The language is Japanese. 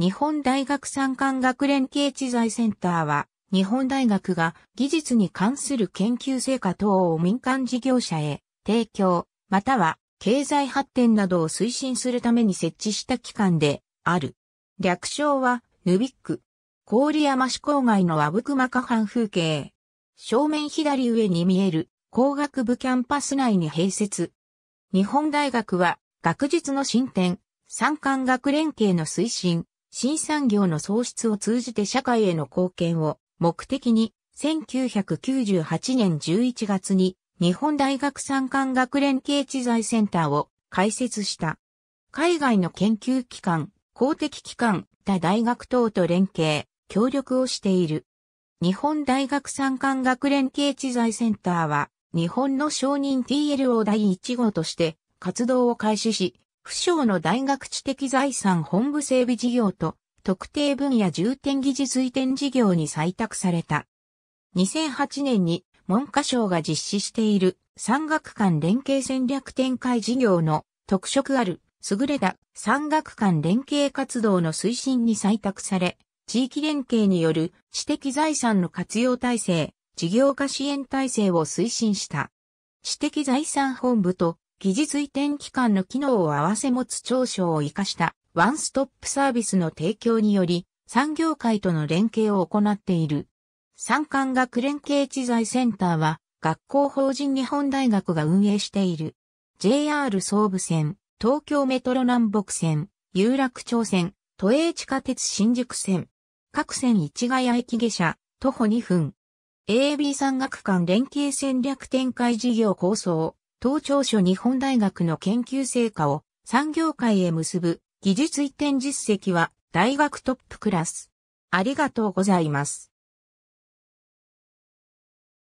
日本大学産官学連携知財センターは、日本大学が技術に関する研究成果等を民間事業者へ提供、または経済発展などを推進するために設置した機関である。略称は、ヌビック。郡山市郊外の和福間下半風景。正面左上に見える工学部キャンパス内に併設。日本大学は学術の進展、産官学連携の推進、新産業の創出を通じて社会への貢献を目的に、1998年11月に日本大学産官学連携知財センターを開設した。海外の研究機関、公的機関、他大学等と連携、協力をしている。日本大学産官学連携知財センターは、日本の承認 TLO 第1号として活動を開始し、府省の大学知的財産本部整備事業と特定分野重点技術移転事業に採択された。2008年に文科省が実施している産学館連携戦略展開事業の特色ある優れた産学館連携活動の推進に採択され、地域連携による知的財産の活用体制、事業化支援体制を推進した。知的財産本部と技術移転機関の機能を併せ持つ長所を活かしたワンストップサービスの提供により産業界との連携を行っている。産官学連携知財センターは学校法人日本大学が運営している JR 総武線、東京メトロ南北線、有楽町線、都営地下鉄新宿線、各線市ヶ谷駅下車、徒歩2分。AB 産学館連携戦略展開事業構想。東庁所日本大学の研究成果を産業界へ結ぶ技術移転実績は大学トップクラス。ありがとうございます。